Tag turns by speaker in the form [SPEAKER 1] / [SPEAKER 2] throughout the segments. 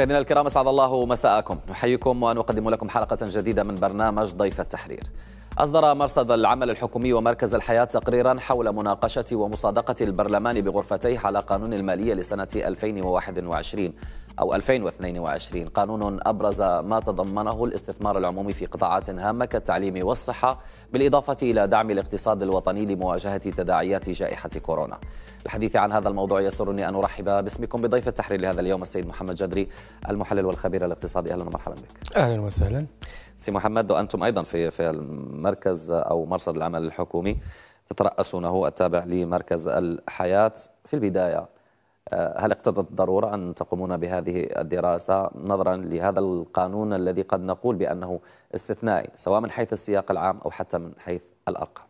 [SPEAKER 1] مشاهدينا الكرام اسعد الله مساءكم نحييكم ونقدم لكم حلقه جديده من برنامج ضيف التحرير أصدر مرصد العمل الحكومي ومركز الحياة تقريرا حول مناقشة ومصادقة البرلمان بغرفتيه على قانون المالية لسنة 2021 أو 2022 قانون أبرز ما تضمنه الاستثمار العمومي في قطاعات هامة كالتعليم والصحة بالإضافة إلى دعم الاقتصاد الوطني لمواجهة تداعيات جائحة كورونا الحديث عن هذا الموضوع يسرني أن أرحب باسمكم بضيف التحرير لهذا اليوم السيد محمد جدري المحلل والخبير الاقتصادي أهلا ومرحبا بك
[SPEAKER 2] أهلا وسهلا
[SPEAKER 1] سي محمد وأنتم أيضا في, في المركز أو مرصد العمل الحكومي تترأسونه التابع لمركز الحياة في البداية آه، هل اقتضت الضرورة أن تقومون بهذه الدراسة نظرا لهذا القانون الذي قد نقول بأنه استثنائي سواء من حيث السياق العام أو حتى من حيث الأرقام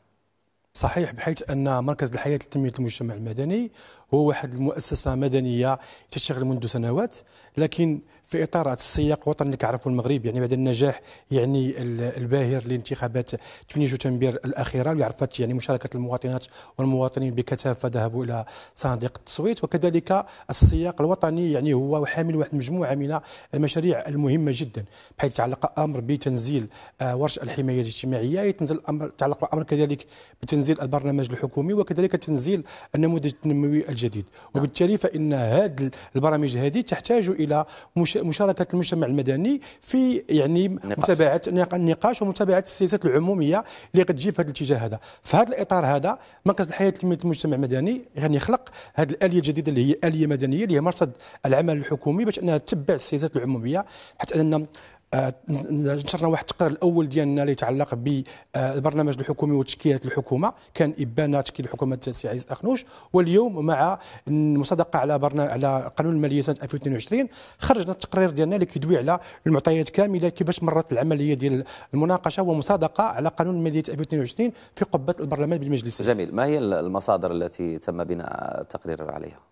[SPEAKER 2] صحيح بحيث ان مركز الحياه لتنميه المجتمع المدني هو واحد المؤسسه مدنيه تشتغل منذ سنوات لكن في اطار السياق الوطني اللي كعرفوا المغرب يعني بعد النجاح يعني الباهر لانتخابات 8 جوتنبير الاخيره اللي عرفت يعني مشاركه المواطنات والمواطنين بكثافه ذهبوا الى صناديق التصويت وكذلك السياق الوطني يعني هو حامل واحد مجموعه من المشاريع المهمه جدا بحيث يتعلق امر بتنزيل آه، ورش الحمايه الاجتماعيه يتنزل الامر تعلق الامر كذلك بتنزيل البرنامج الحكومي وكذلك تنزيل النموذج التنموي الجديد نعم. وبالتالي فان هذه البرامج هذه تحتاج الى مش مشاركه المجتمع المدني في يعني متابعه النقاش ومتابعه السياسات العموميه اللي غتجي في هذا الاتجاه هذا في هذا الاطار هذا مركز الحياه المجتمع المدني غادي يخلق هذه الاليه الجديده اللي هي اليه مدنيه اللي هي مرصد العمل الحكومي باش انها تتبع السياسات العموميه حتى اننا آه، نشرنا واحد التقرير الاول ديالنا اللي يتعلق بالبرنامج آه، الحكومي وتشكيله الحكومه كان ابان تشكيل حكومه السي عزيز اخنوش واليوم مع المصادقه على برنامج على قانون الماليه سنه 2022 خرجنا التقرير ديالنا اللي كيدوي على المعطيات كامله كيفاش مرت العمليه ديال المناقشه ومصادقه على قانون
[SPEAKER 1] الماليه 2022 في قبه البرلمان بالمجلس جميل ما هي المصادر التي تم بناء التقرير عليها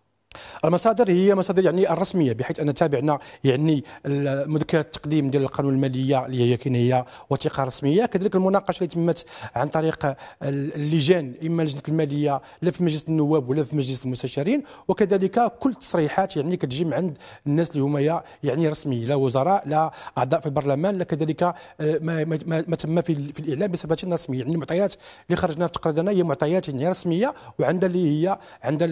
[SPEAKER 2] المصادر هي مصادر يعني الرسميه بحيث ان تابعنا يعني مذكره التقديم ديال القانون الماليه اللي هي هي وثيقه رسميه كذلك المناقشه اللي تمت عن طريق اللجان اما لجنه الماليه لا في مجلس النواب ولا في مجلس المستشارين وكذلك كل التصريحات يعني كتجي عند الناس اللي هما يعني رسميين لا وزراء لا اعضاء في البرلمان لا كذلك آه، ما, ما, ما تم في, في الاعلام بصفه رسميه يعني المعطيات اللي خرجنا في تقريرنا هي معطيات يعني رسميه وعندها اللي هي عندها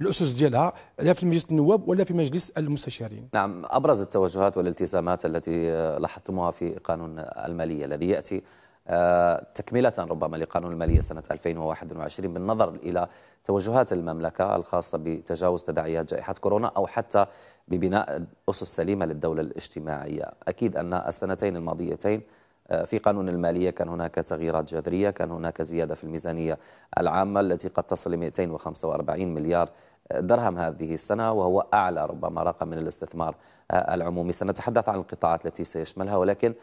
[SPEAKER 2] الاسس ديالها لا في مجلس النواب ولا في مجلس المستشارين
[SPEAKER 1] نعم أبرز التوجهات والالتزامات التي آه، لاحظتموها في قانون المالية الذي يأتي آه، تكملة ربما لقانون المالية سنة 2021 بالنظر إلى توجهات المملكة الخاصة بتجاوز تداعيات جائحة كورونا أو حتى ببناء أسس سليمة للدولة الاجتماعية أكيد أن السنتين الماضيتين آه، في قانون المالية كان هناك تغييرات جذرية كان هناك زيادة في الميزانية العامة التي قد تصل ل 245 مليار درهم هذه السنة وهو أعلى ربما رقم من الاستثمار آه، العمومي سنتحدث عن القطاعات التي سيشملها ولكن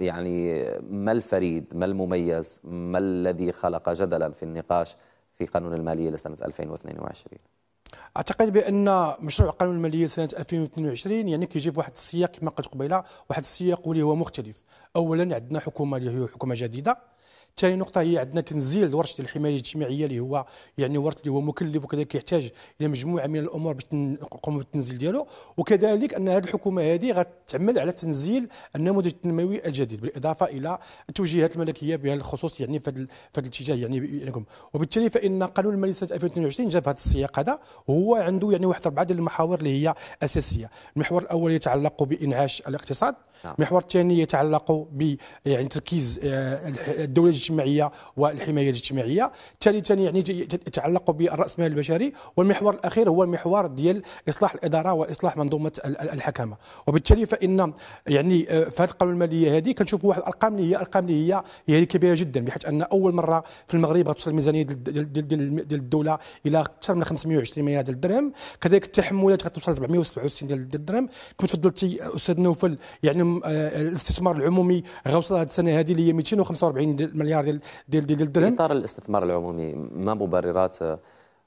[SPEAKER 1] يعني ما الفريد ما المميز ما الذي خلق جدلا في النقاش في قانون المالية لسنة 2022
[SPEAKER 2] اعتقد بان مشروع قانون الماليه سنه 2022 يعني كيجيب واحد السياق كما قلت قبيله واحد السياق اللي هو مختلف اولا عندنا حكومه اللي هي حكومه جديده ثاني نقطه هي عندنا تنزيل ورشه الحمايه الاجتماعيه اللي هو يعني ورش اللي هو مكلف وكذلك يحتاج الى مجموعه من الامور باش نقوم بالتنزيل ديالو وكذلك ان هذه الحكومه هذه غتعمل على تنزيل النموذج التنموي الجديد بالاضافه الى التوجيهات الملكيه بها الخصوص يعني في هذا الاتجاه يعني لكم وبالتالي فان قانون المالية سنه 2022 جاء في هذا السياق هذا وهو عنده يعني واحد اربعه ديال المحاور اللي هي اساسيه المحور الاول يتعلق بانعاش الاقتصاد المحور نعم. الثاني يتعلق ب يعني تركيز آه، الدوله الاجتماعيه والحمايه الاجتماعيه ثالثا يعني يتعلق بالراسمال البشري والمحور الاخير هو المحور ديال اصلاح الاداره واصلاح منظومه الحكامه وبالتالي فان يعني آه، في هذه القانون الماليه هذه كنشوفوا واحد الارقام اللي هي ارقام اللي هي هي كبيره جدا بحيث ان اول مره في المغرب غتوصل الميزانيه ديال ديال الدوله الى اكثر من 520 مليار ديال الدرهم كذلك التحملات غتوصل 467 ديال الدرهم كما تفضلتي استاذ نوفل يعني عندهم آه، الاستثمار العمومي غوصل هذه السنه هذه اللي هي 245
[SPEAKER 1] مليار ديال ديال ديال الدرهم اطار الاستثمار العمومي ما مبررات آه،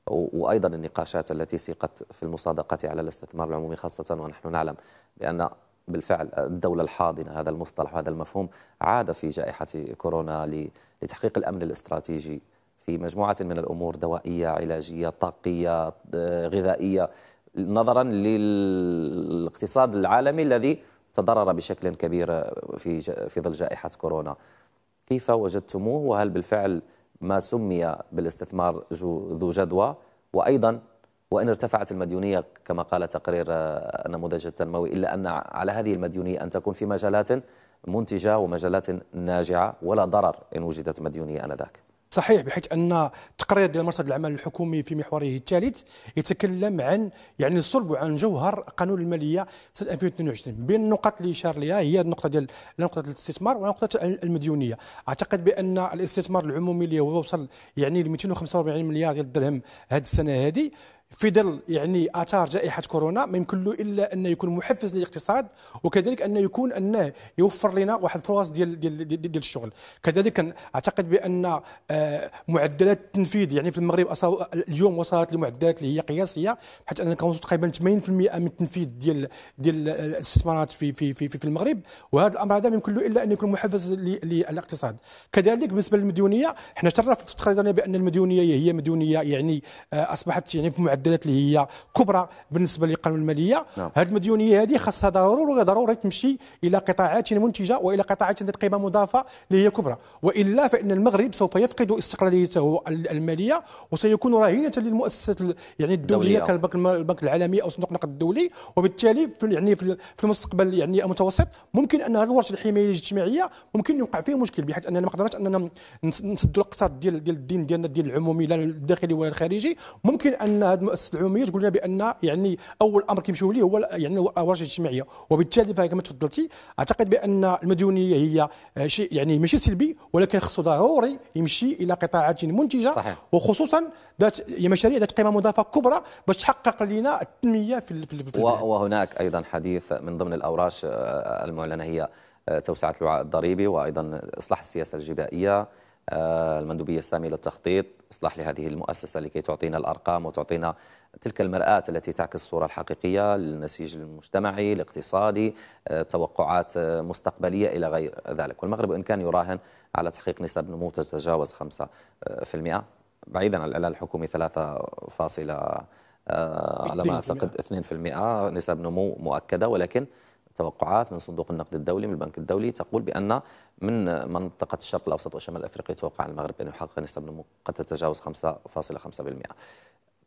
[SPEAKER 1] وايضا النقاشات التي سيقت في المصادقه على الاستثمار العمومي خاصه ونحن نعلم بان بالفعل الدولة الحاضنة هذا المصطلح وهذا المفهوم عاد في جائحة كورونا لتحقيق الأمن الاستراتيجي في مجموعة من الأمور دوائية علاجية طاقية آه، غذائية نظرا للاقتصاد العالمي الذي تضرر بشكل كبير في في ظل جائحة كورونا كيف وجدتموه وهل بالفعل ما سمي بالاستثمار ذو جدوى وأيضا وإن ارتفعت المديونية كما قال تقرير النموذج التنموي إلا أن على هذه المديونية أن تكون في مجالات منتجة ومجالات ناجعة ولا ضرر إن وجدت مديونية آنذاك
[SPEAKER 2] صحيح بحيث ان التقرير ديال مرصد العمل الحكومي في محوره الثالث يتكلم عن يعني صلب عن جوهر قانون الماليه سنه 2022 بين النقط اللي اشار ليها هي النقطه ديال نقطه الاستثمار ونقطه المديونيه اعتقد بان الاستثمار العمومي اللي هو وصل يعني ل 245 مليار ديال الدرهم هذه السنه هذه في ظل يعني اثار جائحه كورونا ما يمكن له الا انه يكون محفز للاقتصاد وكذلك انه يكون انه يوفر لنا واحد الفرص ديال ديال ديال, ديال الشغل كذلك اعتقد بان آه، معدلات التنفيذ يعني في المغرب اليوم وصلت لمعدلات اللي هي قياسيه حتى ان كنوصل تقريبا 80% من التنفيذ ديال ديال الاستثمارات في في في, في, في المغرب وهذا الامر هذا ما يمكن له الا ان يكون محفز للاقتصاد كذلك بالنسبه للمديونيه حنا شرفت تقريبا بان المديونيه هي مديونيه يعني آه، اصبحت يعني في معدل معدلات اللي هي كبرى بالنسبه للقانون الماليه نعم. هذه المديونيه هذه خاصها ضروري ضروري تمشي الى قطاعات منتجه والى قطاعات ذات قيمه مضافه اللي هي كبرى والا فان المغرب سوف يفقد استقلاليته الماليه وسيكون رهينه للمؤسسات يعني الدوليه كالبنك العالمي او صندوق النقد الدولي وبالتالي في يعني في المستقبل يعني المتوسط ممكن ان هذا الورش الحمايه الاجتماعيه ممكن يوقع فيه مشكل بحيث اننا ما قدرناش اننا نسدوا الاقتصاد ديال ديال الدين ديالنا ديال العمومي لا الداخلي ولا الخارجي ممكن ان هذا المؤسسه العموميه تقول لنا بان يعني اول امر كيمشيو ليه هو يعني الورشة الاجتماعيه وبالتالي فكما تفضلتي اعتقد بان المديونيه هي شيء يعني ماشي سلبي ولكن خصو ضروري يمشي الى قطاعات منتجه صحيح. وخصوصا ذات مشاريع ذات قيمه مضافه كبرى باش تحقق لنا التنميه في, في, في
[SPEAKER 1] وهناك ايضا حديث من ضمن الاوراش آه، المعلنه هي آه، توسعه الوعاء الضريبي وايضا اصلاح السياسه الجبائيه آه، المندوبية السامية للتخطيط إصلاح لهذه المؤسسة لكي تعطينا الأرقام وتعطينا تلك المرآة التي تعكس الصورة الحقيقية للنسيج المجتمعي الاقتصادي آه، توقعات آه، مستقبلية إلى غير ذلك والمغرب إن كان يراهن على تحقيق نسب نمو تتجاوز 5% بعيدا عن الإعلان الحكومي 3. على ما أعتقد 2% نسب نمو مؤكدة ولكن توقعات من صندوق النقد الدولي من البنك الدولي تقول بان من منطقه الشرق الاوسط وشمال افريقيا يتوقع المغرب ان يحقق نسبه نمو قد تتجاوز 5.5%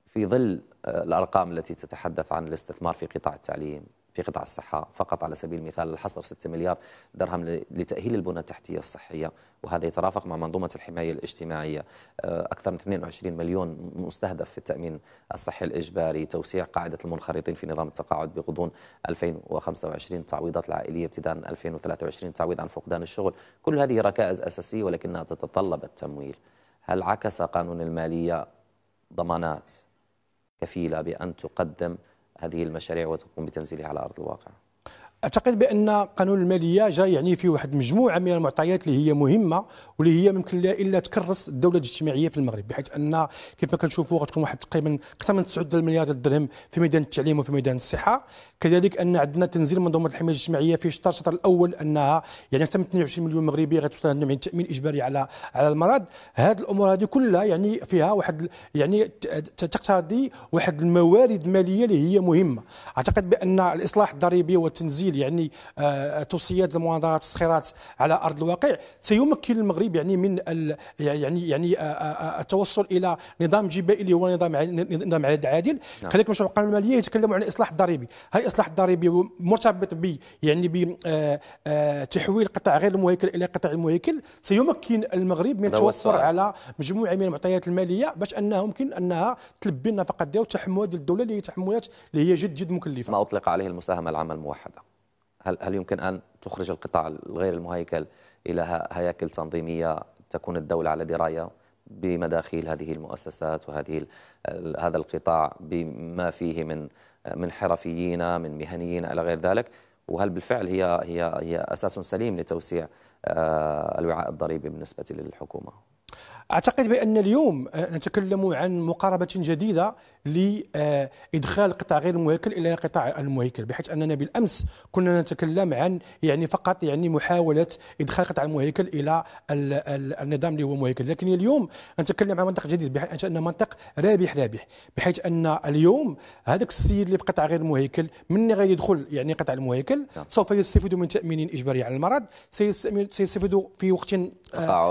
[SPEAKER 1] في ظل آه، الارقام التي تتحدث عن الاستثمار في قطاع التعليم في قطاع الصحة فقط على سبيل المثال الحصر 6 مليار درهم لتأهيل البنى التحتية الصحية وهذا يترافق مع منظومة الحماية الاجتماعية آه، أكثر من 22 مليون مستهدف في التأمين الصحي الإجباري توسيع قاعدة المنخرطين في نظام التقاعد بغضون 2025 تعويضات العائلية ابتداء 2023 تعويض عن فقدان الشغل كل هذه ركائز أساسية ولكنها تتطلب التمويل هل عكس قانون المالية ضمانات كفيلة بأن تقدم هذه المشاريع وتقوم بتنزيلها على أرض الواقع
[SPEAKER 2] اعتقد بان قانون الماليه جا يعني فيه واحد مجموعه من المعطيات اللي هي مهمه واللي هي ممكن الا تكرس الدوله الاجتماعيه في المغرب بحيث ان كيف ما كنشوفوا غتكون واحد تقريبا اكثر من 9 مليار درهم في ميدان التعليم وفي ميدان الصحه كذلك ان عندنا تنزيل منظومه الحمايه الاجتماعيه في الشطر الشطر الاول انها يعني اكثر من 22 مليون مغربي غتوصل عندهم التامين الاجباري على على المرض هذه الامور هذه كلها يعني فيها واحد يعني تقتضي واحد الموارد الماليه اللي هي مهمه اعتقد بان الاصلاح الضريبي والتنزيل يعني آه، توصيات المناظرات الصخيرات على ارض الواقع سيمكن المغرب يعني من يعني يعني آه، آه، التوصل الى نظام جبائي هو نظام نظام عادل نعم. كذلك مشروع القانون الماليه يتكلم عن الاصلاح الضريبي هاي الاصلاح الضريبي مرتبط ب يعني ب تحويل قطاع غير المهيكل الى قطاع المهيكل سيمكن المغرب من التوفر على مجموعه من المعطيات الماليه باش انه ممكن انها تلبي النفقات
[SPEAKER 1] ديالها وتحمل الدوله اللي هي تحملات اللي هي جد جد مكلفه ما اطلق عليه المساهمه العامه الموحده هل هل يمكن ان تخرج القطاع الغير المهيكل الى هياكل تنظيميه تكون الدوله على درايه بمداخيل هذه المؤسسات وهذه هذا القطاع بما فيه من من حرفيين من مهنيين الى غير ذلك وهل بالفعل هي هي هي اساس سليم لتوسيع آه، الوعاء الضريبي بالنسبه للحكومه؟
[SPEAKER 2] اعتقد بان اليوم نتكلم عن مقاربه جديده لادخال قطاع غير المهيكل الى قطاع المهيكل بحيث اننا بالامس كنا نتكلم عن يعني فقط يعني محاوله ادخال قطاع المهيكل الى النظام اللي هو مهيكل لكن اليوم نتكلم عن منطق جديد بحيث ان منطق رابح رابح بحيث ان اليوم هذاك السيد اللي في قطاع غير المهيكل من غير يدخل يعني قطاع المهيكل نعم. سوف يستفيد من تامين اجباري على المرض سيستفيد في وقت آه،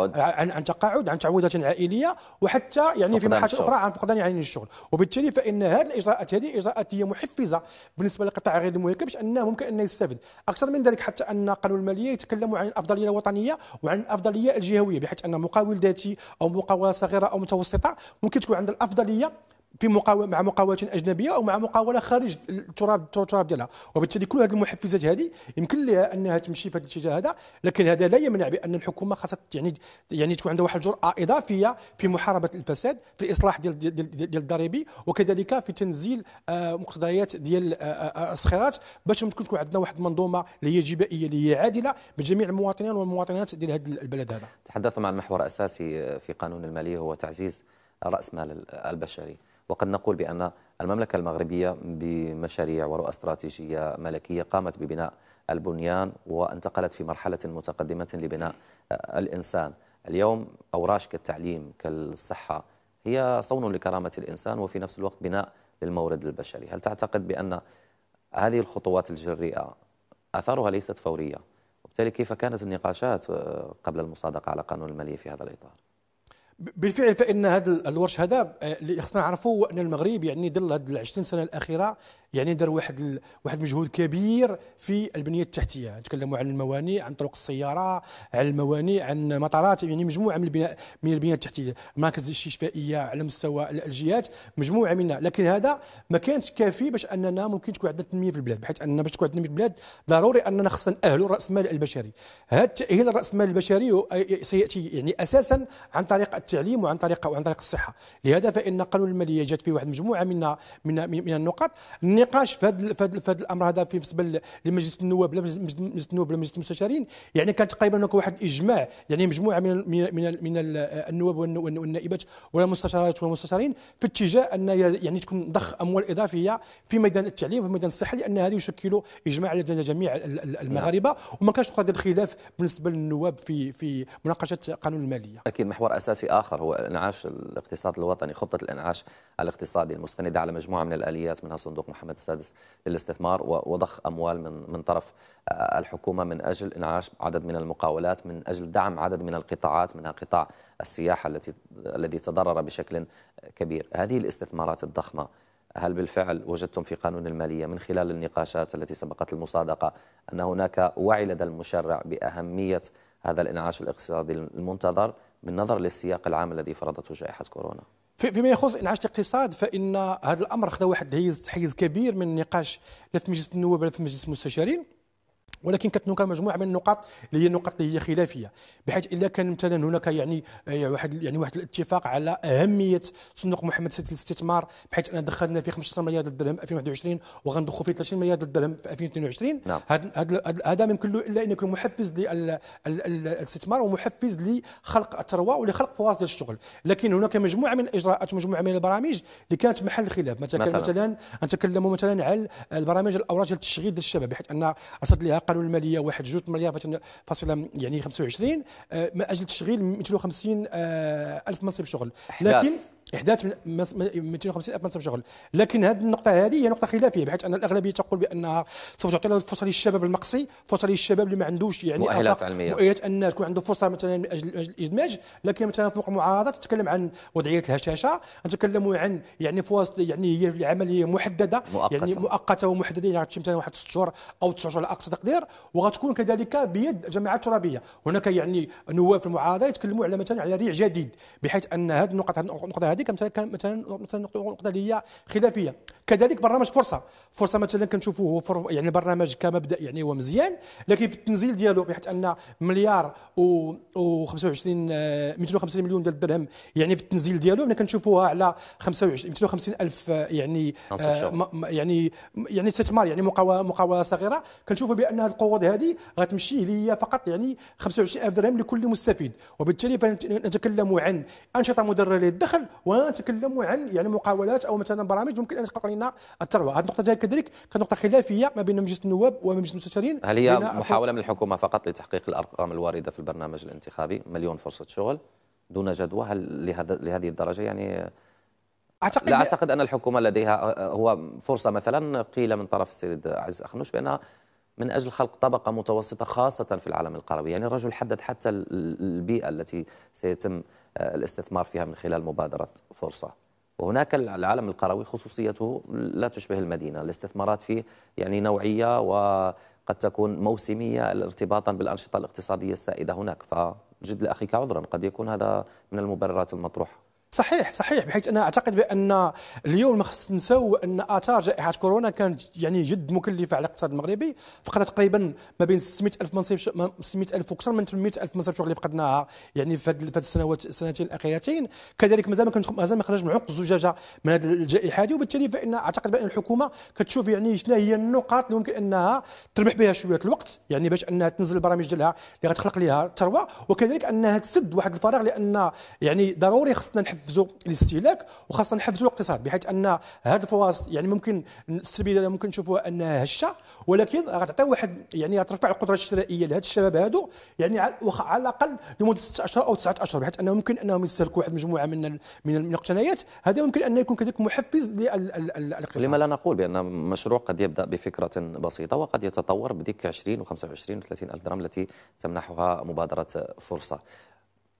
[SPEAKER 2] تقاعد عن تقاعد عن تعويضات عائليه وحتى يعني في مرحله اخرى عن فقدان يعني الشغل وبالتالي وبالتالي فان هذه الاجراءات هذه اجراءات هي محفزه بالنسبه للقطاع غير المهيكل باش انه ممكن انه يستفيد اكثر من ذلك حتى ان قانون الماليه يتكلم عن الافضليه الوطنيه وعن الافضليه الجهويه بحيث ان مقاول ذاتي او مقاوله صغيره او متوسطه ممكن تكون عندها الافضليه في مقاومه مع مقاولات اجنبيه او مع مقاوله خارج التراب التراب ديالها وبالتالي كل هذه المحفزات هذه يمكن لها انها تمشي في هذا الاتجاه هذا لكن هذا لا يمنع بان الحكومه خاصة يعني يعني تكون عندها واحد الجراه اضافيه في محاربه الفساد في الاصلاح ديال ديال, ديال الضريبي وكذلك في تنزيل آه، مقتضيات ديال آه، آه، الصخيرات باش ممكن تكون عندنا واحد المنظومه اللي هي جبائيه اللي هي عادله بجميع المواطنين والمواطنات ديال هذا البلد هذا
[SPEAKER 1] تحدثنا عن محور اساسي في قانون الماليه هو تعزيز راس مال البشري وقد نقول بأن المملكة المغربية بمشاريع ورؤى استراتيجية ملكية قامت ببناء البنيان وانتقلت في مرحلة متقدمة لبناء الإنسان اليوم أوراش كالتعليم كالصحة هي صون لكرامة الإنسان وفي نفس الوقت بناء للمورد البشري هل تعتقد بأن هذه الخطوات الجريئة آثارها ليست فورية وبالتالي كيف كانت النقاشات قبل المصادقة على قانون المالية في هذا الإطار؟
[SPEAKER 2] بالفعل فان هذا الورش هذا آه، اللي خصنا نعرفوا ان المغرب يعني ظل هذه 20 سنه الاخيره يعني دار واحد واحد مجهود كبير في البنيه التحتيه نتكلموا عن الموانئ عن طرق السياره عن الموانئ عن مطارات يعني مجموعه من البناء من البنيه التحتيه مراكز الاستشفائيه على مستوى الجهات مجموعه منها لكن هذا ما كانش كافي باش اننا ممكن تكون عندنا تنميه في البلاد بحيث اننا باش تكون عندنا تنميه في البلاد ضروري اننا خصنا ناهلوا راس المال البشري هذا التاهيل راس المال البشري آه، آه، سياتي يعني اساسا عن طريق التعليم وعن طريق وعن طريق الصحه لهذا فان قانون الماليه جات فيه واحد مجموعه من من من النقاط نقاش في هذا في هذا الامر هذا بالنسبه لمجلس النواب لا مجلس النواب ولا مجلس المستشارين يعني كان تقريبا هناك واحد الاجماع يعني مجموعه من من من النواب والنائبات والمستشارات والمستشارين في اتجاه ان يعني تكون ضخ اموال اضافيه في ميدان التعليم وفي ميدان الصحه لان هذا يشكل اجماع لدى جميع المغاربه نعم. وما كانش نقطه الخلاف بالنسبه للنواب في في مناقشه قانون الماليه.
[SPEAKER 1] اكيد محور اساسي اخر هو انعاش الاقتصاد الوطني خطه الانعاش الاقتصادي المستنده على مجموعه من الاليات منها صندوق محمد محمد السادس للاستثمار وضخ أموال من من طرف آه، الحكومة من أجل إنعاش عدد من المقاولات من أجل دعم عدد من القطاعات منها قطاع السياحة التي الذي تضرر بشكل كبير هذه الاستثمارات الضخمة هل بالفعل وجدتم في قانون المالية من خلال النقاشات التي سبقت المصادقة أن هناك وعي لدى المشرع بأهمية هذا الإنعاش الاقتصادي المنتظر بالنظر للسياق العام الذي فرضته جائحة كورونا؟
[SPEAKER 2] فيما يخص انعاش الاقتصاد فان هذا الامر خدا واحد حيز كبير من النقاش لا في مجلس النواب ولا في مجلس المستشارين ولكن كانت هناك مجموعه من النقاط اللي هي النقاط اللي هي خلافيه بحيث الا كان مثلا هناك يعني آه، واحد يعني واحد الاتفاق على اهميه صندوق محمد السادس للاستثمار بحيث ان دخلنا فيه 15 مليار درهم في 2021 وغندخلوا فيه 30 مليار درهم في 2022 نعم. هذا هذا ما يمكن له الا ان يكون محفز للاستثمار ومحفز لخلق الثروه ولخلق فرص ديال الشغل لكن هناك مجموعه من الاجراءات ومجموعه من البرامج اللي كانت محل خلاف مثلا مثلا نتكلموا مثلا على البرامج الاوراق ديال التشغيل ديال الشباب بحيث ان ارسلت لها عندها قانون الماليه واحد جوج مليار فاصلة يعني 25 آه، من اجل تشغيل 250 آه، الف منصب شغل لكن احداث من 250 الف منصب شغل لكن هذه النقطه هذه هي نقطه خلافيه بحيث ان الاغلبيه تقول بانها سوف تعطي فرصه للشباب المقصي فرصه للشباب اللي ما عندوش يعني مؤهلات علميه مؤهلات ان تكون عنده فرصه مثلا من اجل الادماج لكن مثلا فوق معارضه تتكلم عن وضعيه الهشاشه نتكلموا عن يعني فرص يعني هي عمليه محدده مؤقتة. يعني مؤقته ومحدده يعني مثلا واحد ست شهور او تسع شهور على اقصى تقدير وغتكون كذلك بيد جماعات ترابيه هناك يعني نواب في المعارضه يتكلموا على مثلا على ريع جديد بحيث ان هذه النقطه هذه النقطه هذه مثلا مثلا نقطه اللي هي خلافيه كذلك برنامج فرصه فرصه مثلا كنشوفوه يعني برنامج كمبدا يعني هو مزيان لكن في التنزيل ديالو بحيث ان مليار و 25 250 آه، مليون ديال الدرهم يعني في التنزيل ديالو انا كنشوفوها على 25 250 الف آه، يعني،, آه، يعني يعني يعني استثمار يعني مقاوله مقاوله صغيره كنشوفوا بان هذه القروض هذه غتمشي هي فقط يعني 25000 درهم لكل مستفيد وبالتالي فنتكلم عن انشطه مدره للدخل ونتكلم عن يعني مقاولات او مثلا برامج ممكن ان تقرأ لنا الثروه هذه النقطه كذلك كانت نقطه خلافيه ما بين مجلس النواب ومجلس المستشارين هل هي محاوله
[SPEAKER 1] من الحكومه فقط لتحقيق الارقام الوارده في البرنامج الانتخابي مليون فرصه شغل دون جدوى هل لهذا لهذه الدرجه يعني أعتقد لا أعتقد أن الحكومة لديها هو فرصة مثلا قيل من طرف السيد عز أخنوش بأنها من أجل خلق طبقة متوسطة خاصة في العالم القروي يعني الرجل حدد حتى البيئة التي سيتم الاستثمار فيها من خلال مبادرة فرصة وهناك العالم القروي خصوصيته لا تشبه المدينة الاستثمارات فيه يعني نوعية وقد تكون موسمية ارتباطا بالأنشطة الاقتصادية السائدة هناك فجد لأخيك عذرا قد يكون هذا من المبررات المطروحة
[SPEAKER 2] صحيح صحيح بحيث انا اعتقد بان اليوم ما خص نساو ان اثار جائحه كورونا كانت يعني جد مكلفه على الاقتصاد المغربي فقدت تقريبا ما بين 600 الف منصب 600 الف واكثر من 800 الف منصب شغل اللي فقدناها يعني في هذه السنوات السنتين الاخيرتين كذلك مازال ما كانت مازال ما خرج من عمق الزجاجه من هذه الجائحه هذه وبالتالي فان اعتقد بان الحكومه كتشوف يعني شنو هي النقاط اللي ممكن انها تربح بها شويه الوقت يعني باش انها تنزل البرامج ديالها اللي غتخلق لها ثروه وكذلك انها تسد واحد الفراغ لان يعني ضروري خصنا نحفز نحفزوا الاستهلاك وخاصه نحفزوا الاقتصاد بحيث ان هذه الفرص يعني ممكن السلبيه ممكن نشوفوها انها هشه ولكن غتعطي واحد يعني غترفع القدره الشرائيه لهاد الشباب هادو يعني على الاقل لمده 6 اشهر او 9 اشهر بحيث انه ممكن انهم يستهلكوا واحد المجموعه من من المقتنيات هذا ممكن ان يكون كذلك محفز
[SPEAKER 1] للاقتصاد لما لا نقول بان مشروع قد يبدا بفكره بسيطه وقد يتطور بديك 20 و25 و30 الف درهم التي تمنحها مبادره فرصه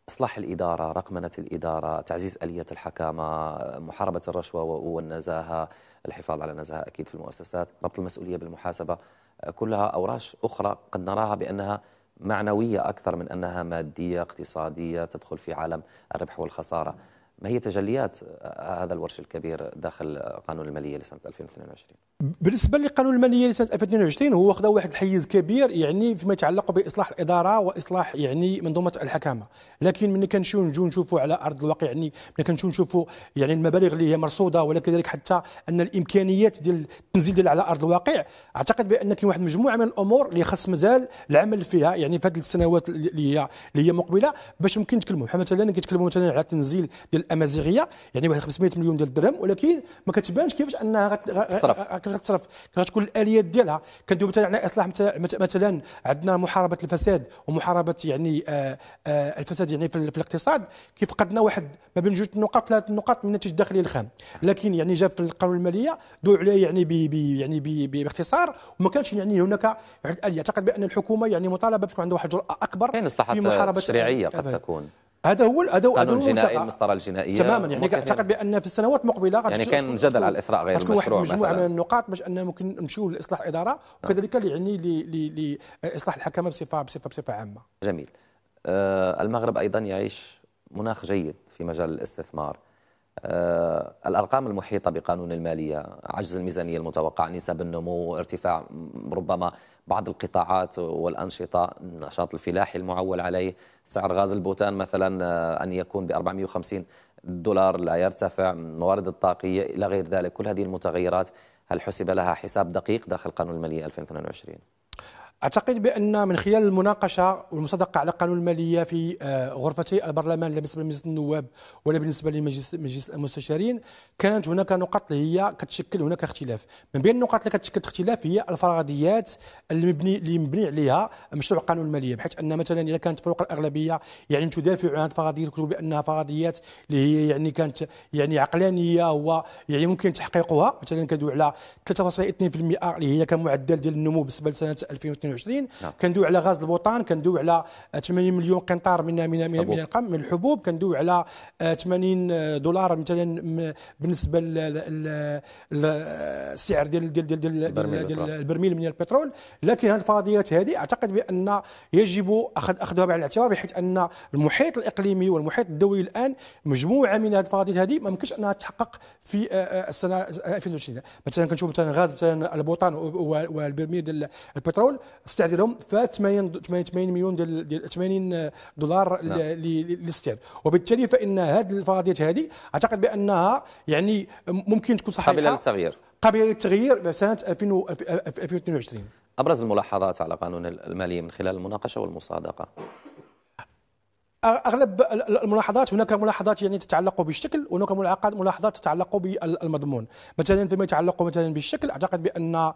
[SPEAKER 1] إصلاح الإدارة رقمنة الإدارة تعزيز آلية الحكامة محاربة الرشوة والنزاهة الحفاظ على النزاهة أكيد في المؤسسات ربط المسؤولية بالمحاسبة آه، كلها أوراش أخرى قد نراها بأنها معنوية أكثر من أنها مادية اقتصادية تدخل في عالم الربح والخسارة ما هي تجليات هذا الورش الكبير داخل قانون الماليه لسنه 2022
[SPEAKER 2] بالنسبه لقانون الماليه لسنه 2022 هو خدا واحد الحيز كبير يعني فيما يتعلق باصلاح الاداره واصلاح يعني منظومه الحكامه لكن ملي كنمشيو نجو نشوفوا على ارض الواقع يعني ملي كنمشيو نشوفوا يعني المبالغ اللي هي مرصوده ولا كذلك حتى ان الامكانيات ديال التنزيل ديال على ارض الواقع اعتقد بان كاين واحد المجموعه من الامور اللي خاص مازال العمل فيها يعني في هذه السنوات اللي هي اللي هي مقبله باش يمكن نتكلموا مثلا كيتكلموا مثلا على تنزيل ديال الامازيغيه يعني واحد 500 مليون ديال الدرهم ولكن ما كتبانش كيفاش انها غتصرف غتكون الاليات ديالها كندوي مثلا على اصلاح مثلا عندنا محاربه الفساد ومحاربه يعني آه، آه، الفساد يعني في, الاقتصاد كيف قدنا واحد ما بين جوج نقاط ثلاث نقاط من الناتج الداخلي الخام لكن يعني جاب في القانون الماليه دو عليه يعني بي بي يعني بي باختصار وما كانش يعني هناك اعتقد بان الحكومه يعني مطالبه بتكون عندها واحد الجراه اكبر في محاربه تشريعيه قد تكون هذا هو هذا هو الجنائي المسطره الجنائيه تماما يعني كنعتقد بان في السنوات المقبله يعني كان جدل على الاثراء غير المشروع واحد مجموعه من النقاط باش ان ممكن نمشيو لاصلاح الاداره وكذلك نعم. يعني لاصلاح الحكمه بصفه بصفه بصفه عامه
[SPEAKER 1] جميل آه، المغرب ايضا يعيش مناخ جيد في مجال الاستثمار آه، الأرقام المحيطة بقانون المالية عجز الميزانية المتوقع نسب النمو ارتفاع ربما بعض القطاعات والأنشطة النشاط الفلاحي المعول عليه سعر غاز البوتان مثلا آه، أن يكون ب 450 دولار لا يرتفع موارد الطاقية إلى غير ذلك كل هذه المتغيرات هل حسب لها حساب دقيق داخل قانون المالية 2022؟
[SPEAKER 2] اعتقد بان من خلال المناقشه والمصادقه على قانون الماليه في آه، غرفتي البرلمان لا بالنسبه لمجلس النواب ولا بالنسبه لمجلس مجلس المستشارين كانت هناك نقاط اللي هي كتشكل هناك اختلاف من بين النقاط اللي كتشكل اختلاف هي الفرضيات المبني اللي مبني عليها مشروع قانون الماليه بحيث ان مثلا اذا كانت فوق الاغلبيه يعني تدافع عن فرضيه كتب بانها فرضيات اللي هي يعني كانت يعني عقلانيه هو يعني ممكن تحقيقها مثلا كندوي على 3.2% اللي هي كمعدل ديال النمو بالنسبه لسنه 2022 2022 نعم. كندوي على غاز البوطان كندوي على 80 آه، مليون قنطار من من من, من, من الحبوب كندوي على 80 آه، آه، دولار مثلا بالنسبه للسعر ديال ديال ديال ديال, ديال, ديال البرميل من البترول لكن هذه الفرضيات هذه اعتقد بان يجب اخذ اخذها بعين الاعتبار بحيث ان المحيط الاقليمي والمحيط الدولي الان مجموعه من هذه الفرضيات هذه ما يمكنش انها تتحقق في السنه 2020 مثلا كنشوف مثلا غاز مثلا البوطان والبرميل ديال البترول استعد لهم ف 8 مليون ديال 80 آه، دولار نعم. للاستعد وبالتالي فان هذه الفرضيات هذه اعتقد بانها يعني ممكن تكون صحيحه قابله للتغيير قابله للتغيير سنه 2022
[SPEAKER 1] ابرز الملاحظات على قانون الماليه من خلال المناقشه والمصادقه
[SPEAKER 2] اغلب الملاحظات هناك ملاحظات يعني تتعلق بالشكل وهناك ملاحظات تتعلق بالمضمون مثلا فيما يتعلق مثلا بالشكل اعتقد بان آه،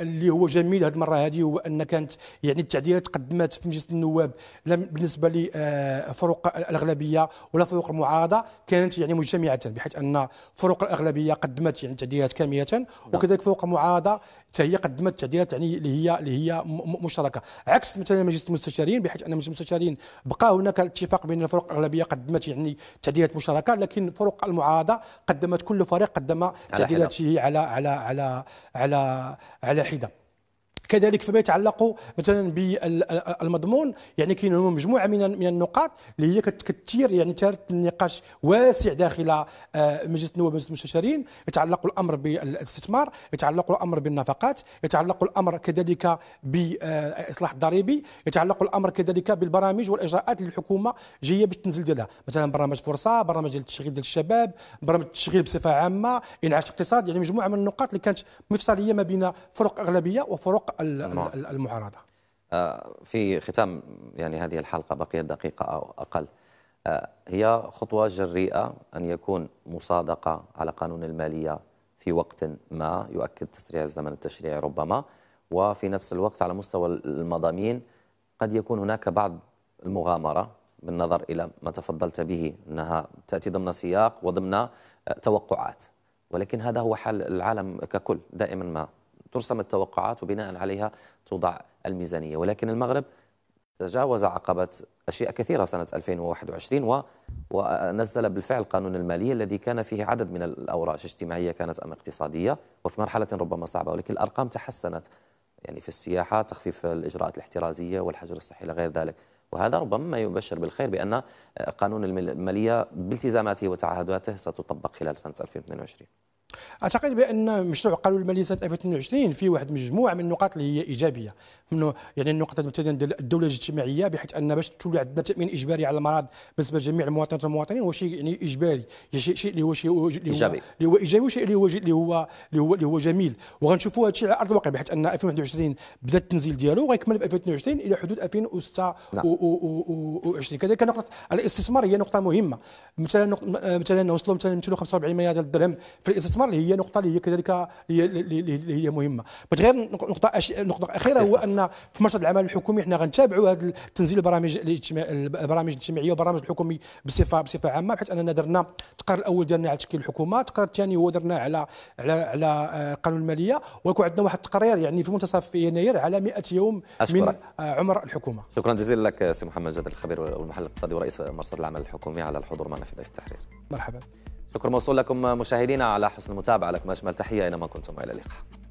[SPEAKER 2] اللي هو جميل هذه المره هذه هو ان كانت يعني التعديلات قدمت في مجلس النواب لم بالنسبه لفروق آه، الاغلبيه ولا فروق المعارضه كانت يعني مجتمعه بحيث ان فروق الاغلبيه قدمت يعني تعديلات كامله نعم. وكذلك فروق المعارضه حتى هي قدمت تعديلات يعني اللي هي اللي هي مشتركه عكس مثلا مجلس المستشارين بحيث ان مجلس المستشارين بقى هناك اتفاق بين الفرق الاغلبيه قدمت يعني تعديلات مشتركه لكن فرق المعارضه قدمت كل فريق قدم تعديلاته على على على على على, على حده كذلك فيما يتعلق مثلا بالمضمون يعني كاين مجموعه من من النقاط اللي هي كتثير يعني ثارت نقاش واسع داخل آه، مجلس النواب ومجلس المستشارين يتعلق الامر بالاستثمار يتعلق الامر بالنفقات يتعلق الامر كذلك بالاصلاح آه، الضريبي يتعلق الامر كذلك بالبرامج والاجراءات اللي الحكومه جايه باش تنزل ديالها مثلا برنامج فرصه برنامج ديال التشغيل ديال الشباب برنامج التشغيل بصفه عامه انعاش اقتصاد يعني مجموعه من النقاط اللي كانت مفصليه ما بين فرق اغلبيه وفرق نعم. المعارضه
[SPEAKER 1] آه، في ختام يعني هذه الحلقه بقيت دقيقه او اقل آه، هي خطوه جريئه ان يكون مصادقه على قانون الماليه في وقت ما يؤكد تسريع الزمن التشريعي ربما وفي نفس الوقت على مستوى المضامين قد يكون هناك بعض المغامره بالنظر الى ما تفضلت به انها تاتي ضمن سياق وضمن آه، توقعات ولكن هذا هو حال العالم ككل دائما ما ترسم التوقعات وبناء عليها توضع الميزانية ولكن المغرب تجاوز عقبة أشياء كثيرة سنة 2021 ونزل بالفعل قانون المالية الذي كان فيه عدد من الأوراش اجتماعية كانت أم اقتصادية وفي مرحلة ربما صعبة ولكن الأرقام تحسنت يعني في السياحة تخفيف الإجراءات الاحترازية والحجر الصحي إلى غير ذلك وهذا ربما ما يبشر بالخير بأن قانون المالية بالتزاماته وتعهداته ستطبق خلال سنة 2022
[SPEAKER 2] اعتقد بان مشروع قانون الماليه سنه 2022 فيه واحد مجموعه من النقاط اللي هي ايجابيه منه يعني النقطه مثلا ديال الدوله الاجتماعيه بحيث ان باش تولي عندنا تامين اجباري على المرض بالنسبه لجميع المواطنات والمواطنين هو شيء يعني اجباري يعني شيء شيء اللي هو شيء اللي هو ايجابي وشيء اللي هو اللي هو اللي هو اللي هو جميل وغنشوفوا هذا الشيء على ارض الواقع بحيث ان 2021 بدا التنزيل ديالو وغيكمل في 2022 الى حدود 2026 كذلك نقطه الاستثمار هي نقطه مهمه مثلا مثلا وصلوا مثلا 245 مليار درهم في الاستثمار الاستثمار اللي هي نقطه اللي هي كذلك اللي هي مهمه بغيت غير نقطه نقطه اخيره هو ان في مرصد العمل الحكومي حنا غنتابعوا هذا تنزيل البرامج البرامج الاجتماعيه والبرامج الحكومي بصفه بصفه عامه بحيث اننا درنا التقرير الاول ديالنا على تشكيل الحكومه التقرير الثاني هو درنا على على على آه، قانون الماليه ويكون عندنا واحد التقرير يعني في منتصف يناير على 100 يوم أشكرك. من
[SPEAKER 1] آه، عمر الحكومه شكرا جزيلا لك سي محمد جاد الخبير والمحلل الاقتصادي ورئيس مرصد العمل الحكومي على الحضور معنا في ضيف التحرير مرحبا شكرا موصول لكم مشاهدينا على حسن المتابعه لكم اجمل تحيه اينما كنتم الى اللقاء